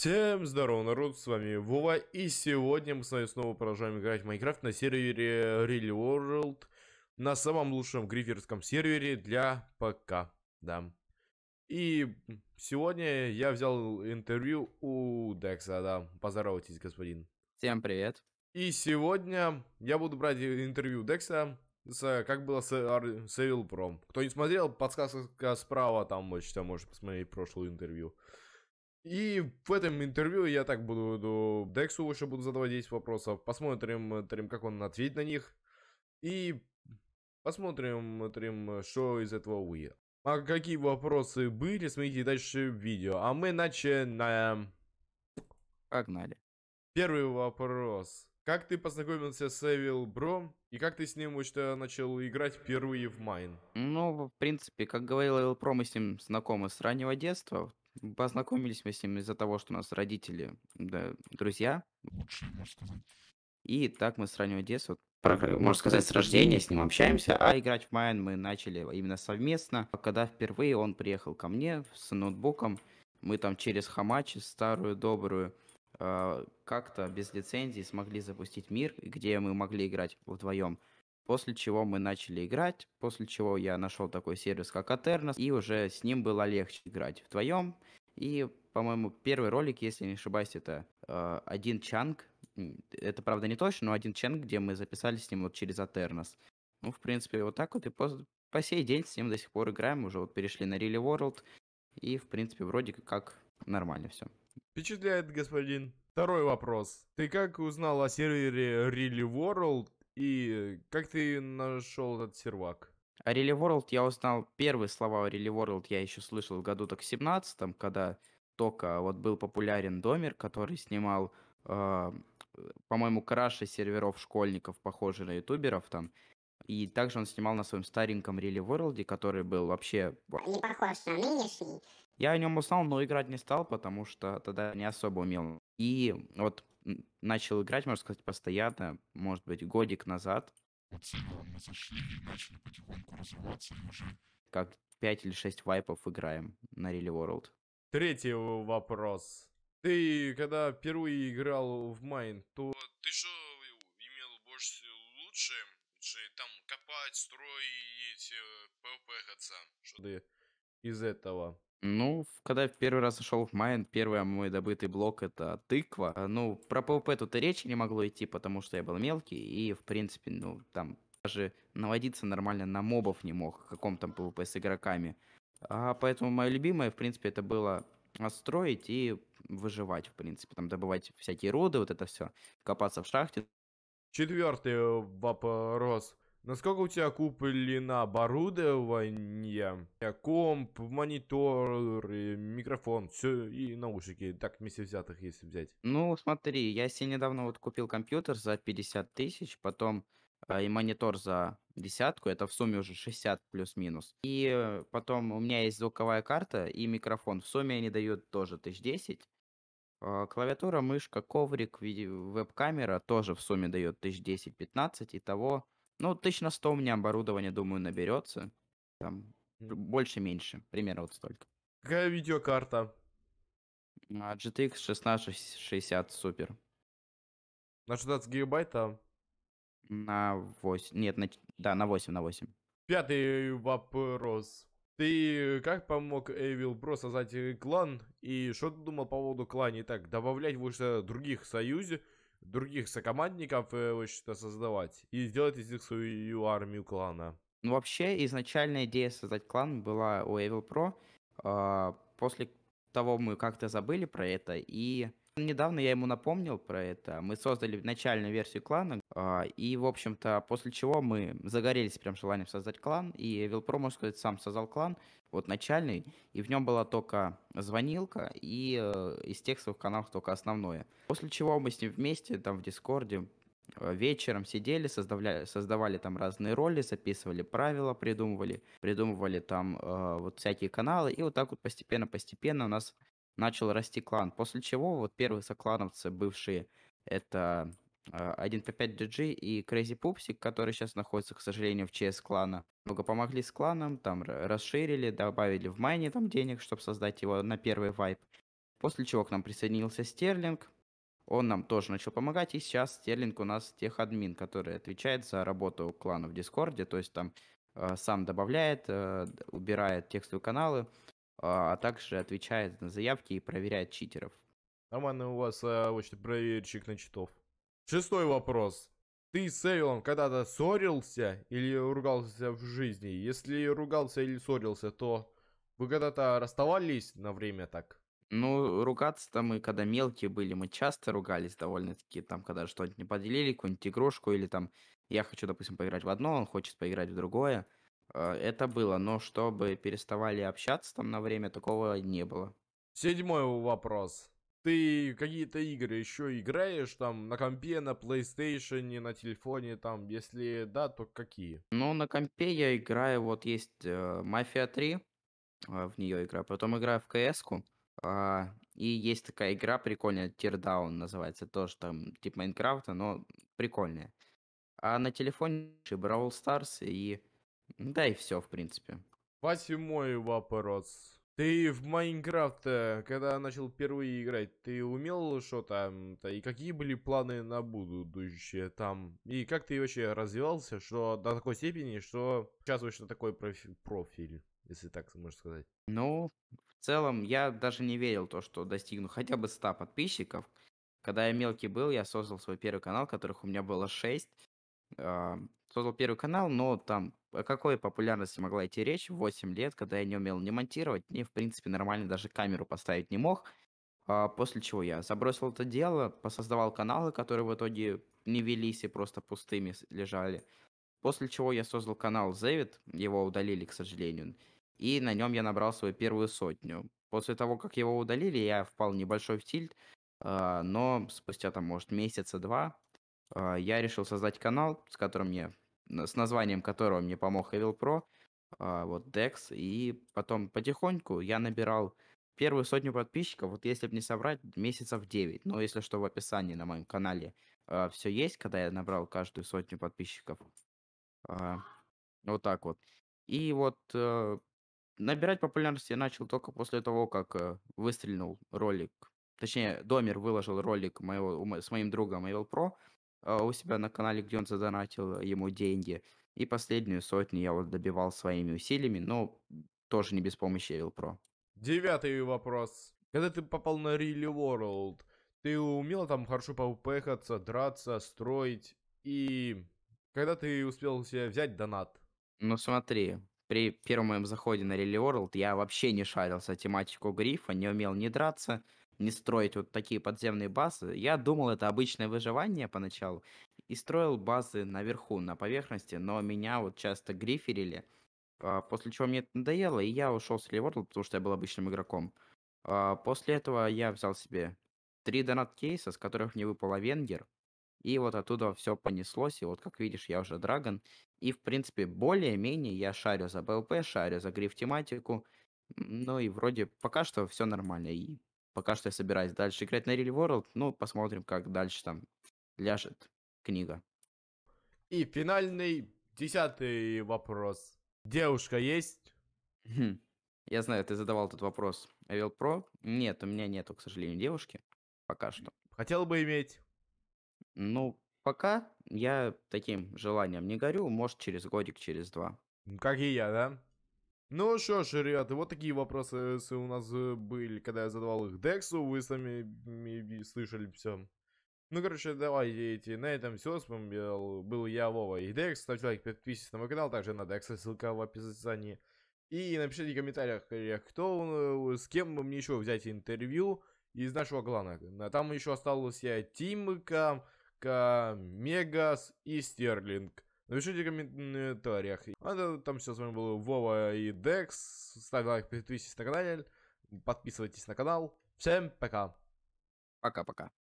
Всем здорово, народ, с вами Вова, и сегодня мы с вами снова продолжаем играть в Майнкрафт на сервере Real World, на самом лучшем гриферском сервере для ПК, да. И сегодня я взял интервью у Декса, да, поздоровайтесь, господин. Всем привет. И сегодня я буду брать интервью Декса, с, как было с Севил Пром. Кто не смотрел, подсказка справа, там, что можешь посмотреть прошлое интервью. И в этом интервью я так буду Дексу еще буду задавать 10 вопросов. Посмотрим, трим, как он ответит на них. И посмотрим, трим, что из этого выйдет. А какие вопросы были, смотрите дальше видео. А мы начинаем. Погнали. Первый вопрос. Как ты познакомился с Эвил Бро и как ты с ним что начал играть впервые в Майн? Ну, в принципе, как говорил Эвил Бро, мы с ним знакомы с раннего детства. Познакомились мы с ним из-за того, что у нас родители, да, друзья. Лучше, можно И так мы с раннего детства, э, можно сказать, с рождения с ним общаемся. А играть в Майн мы начали именно совместно. Когда впервые он приехал ко мне с ноутбуком, мы там через Хамачи, старую добрую, э, как-то без лицензии смогли запустить мир, где мы могли играть вдвоем. После чего мы начали играть, после чего я нашел такой сервис, как Атернос, и уже с ним было легче играть вдвоем. И, по-моему, первый ролик, если не ошибаюсь, это э, один чанг. Это, правда, не точно, но один чанг, где мы записали с ним вот через Атернос. Ну, в принципе, вот так вот. И по, по сей день с ним до сих пор играем. Уже вот перешли на Really World. И, в принципе, вроде как нормально все. Впечатляет, господин. Второй вопрос. Ты как узнал о сервере Really World и э, как ты нашел этот сервак? О Релли World я узнал, первые слова о Релли World я еще слышал в году так 17 когда только вот был популярен Домер, который снимал, э, по-моему, краши серверов школьников, похожие на ютуберов там. И также он снимал на своем стареньком Релли World, который был вообще... Не похож на нынешний. Я о нем узнал, но играть не стал, потому что тогда не особо умел. И вот начал играть, можно сказать, постоянно, может быть, годик назад. Вот мы зашли и начали потихоньку развиваться, и уже... Как 5 или 6 вайпов играем на Real World. Третий вопрос. Ты, когда впервые играл в Майн, то ты что имел больше лучше? Что там копать, строить, пвп э, Что ты из этого? Ну, когда я в первый раз зашел в Майн, первый мой добытый блок — это тыква. А, ну, про PvP тут и речи не могло идти, потому что я был мелкий, и, в принципе, ну, там даже наводиться нормально на мобов не мог, в каком там PvP с игроками. А поэтому мое любимое, в принципе, это было строить и выживать, в принципе, там добывать всякие роды, вот это все, копаться в шахте. Четвертый э, вопрос. Насколько у тебя куплено оборудование, комп, монитор, э, микрофон, все и наушники, так вместе взятых, если взять? Ну, смотри, я себе недавно вот купил компьютер за 50 тысяч, потом э, и монитор за десятку, это в сумме уже 60 плюс-минус. И э, потом у меня есть звуковая карта и микрофон, в сумме они дают тоже тысяч 1010. Клавиатура, мышка, коврик, веб-камера тоже в сумме дает 1010-15, итого ну, тысяч на сто у меня оборудование, думаю, наберется. Там больше-меньше, примерно вот столько. Какая видеокарта? А, GTX 1660 Super. На 16 гигабайт а? На 8, нет, на, да, на 8, на 8. Пятый вопрос. Ты как помог Эвил Бро создать э, клан? И что ты думал по поводу клана? Итак, добавлять больше других союзов? других сокомандников э, что создавать и сделать из них свою армию клана. Ну, вообще, изначальная идея создать клан была у Evil Pro. А, после того мы как-то забыли про это и недавно я ему напомнил про это. Мы создали начальную версию клана, а, и, в общем-то, после чего мы загорелись прям желанием создать клан, и Вилпро, можно сказать, сам создал клан, вот начальный, и в нем была только звонилка и э, из текстовых каналов только основное. После чего мы с ним вместе там в Дискорде э, вечером сидели, создавали, создавали там разные роли, записывали правила, придумывали, придумывали там э, вот всякие каналы, и вот так вот постепенно-постепенно у нас начал расти клан. После чего вот первые соклановцы бывшие это 1p5 а, GG и Crazy Пупсик, которые сейчас находятся, к сожалению, в ЧС клана. Много помогли с кланом, там расширили, добавили в майне там денег, чтобы создать его на первый вайп. После чего к нам присоединился Стерлинг, он нам тоже начал помогать, и сейчас Стерлинг у нас техадмин, который отвечает за работу клана в Дискорде, то есть там а, сам добавляет, э, убирает текстовые каналы, а, а также отвечает на заявки и проверяет читеров. Нормальный у вас э, очень проверщик на читов. Шестой вопрос. Ты с Эйлом когда-то ссорился или ругался в жизни? Если ругался или ссорился, то вы когда-то расставались на время так? Ну, ругаться-то мы, когда мелкие были, мы часто ругались довольно-таки, там, когда что-нибудь не поделили, какую-нибудь игрушку, или там, я хочу, допустим, поиграть в одно, он хочет поиграть в другое. Э, это было, но чтобы переставали общаться там на время, такого не было. Седьмой вопрос. Ты какие-то игры еще играешь там на компе, на PlayStation, на телефоне там? Если да, то какие? Ну, на компе я играю, вот есть Mafia э, 3, э, в нее играю, потом играю в CS-ку. и есть такая игра прикольная, Teardown называется, тоже там типа Майнкрафта, но прикольная. А на телефоне Brawl Stars и да и все, в принципе. Восьмой вопрос. Ты в Майнкрафт, когда начал впервые играть, ты умел что там-то? И какие были планы на будущее там? И как ты вообще развивался, что до такой степени, что участвуешь на такой профи- профиль, если так можно сказать? Ну, в целом, я даже не верил то, что достигну хотя бы 100 подписчиков. Когда я мелкий был, я создал свой первый канал, которых у меня было 6 создал первый канал, но там о какой популярности могла идти речь 8 лет, когда я не умел ни монтировать, ни, в принципе, нормально даже камеру поставить не мог. А после чего я забросил это дело, посоздавал каналы, которые в итоге не велись и просто пустыми лежали. После чего я создал канал Зевит, его удалили, к сожалению, и на нем я набрал свою первую сотню. После того, как его удалили, я впал в небольшой в тильт, а, но спустя там, может, месяца два а, я решил создать канал, с которым мне, с названием которого мне помог Evil Pro, а, вот Dex, и потом потихоньку я набирал первую сотню подписчиков, вот если бы не собрать, месяцев 9. Но если что, в описании на моем канале а, все есть, когда я набрал каждую сотню подписчиков. Вот так вот. И вот э, набирать популярность я начал только после того, как э, выстрелил ролик. Точнее, Домер выложил ролик моего, с моим другом Evil Pro. Э, у себя на канале, где он задонатил ему деньги. И последнюю сотню я вот добивал своими усилиями, но тоже не без помощи Эльпро. Девятый вопрос. Когда ты попал на Real World, ты умел там хорошо поупехаться, драться, строить? И когда ты успел себе взять донат? Ну смотри, при первом моем заходе на Real World я вообще не шарился тематику грифа, не умел ни драться, не строить вот такие подземные базы. Я думал, это обычное выживание поначалу, и строил базы наверху, на поверхности, но меня вот часто гриферили, а, после чего мне это надоело, и я ушел с Ливорда, потому что я был обычным игроком. А, после этого я взял себе три донат-кейса, с которых мне выпал Венгер, и вот оттуда все понеслось, и вот как видишь, я уже Драгон, и в принципе более-менее я шарю за БЛП, шарю за гриф-тематику, ну и вроде пока что все нормально, и Пока что я собираюсь дальше играть на Real World, ну, посмотрим, как дальше там ляжет книга. И финальный десятый вопрос. Девушка есть? Хм, я знаю, ты задавал этот вопрос. Авел Про? Нет, у меня нету, к сожалению, девушки. Пока что. Хотел бы иметь? Ну, пока я таким желанием не горю. Может, через годик, через два. Как и я, да? Ну что ж, ребята, вот такие вопросы у нас э, были, когда я задавал их Дексу, вы сами слышали все. Ну, короче, давайте На этом все. С вами был, был я, Вова и Декс. Ставьте лайк, подписывайтесь на мой канал, также на Декса, ссылка в описании. И напишите в комментариях, э, кто, э, с кем мне еще взять интервью из нашего клана. А там еще осталось я Тимка, Мегас и Стерлинг. Напишите в комментариях. А там все, с вами был Вова и Декс. Ставь лайк, подписывайтесь на канал. Подписывайтесь на канал. Всем пока. Пока-пока.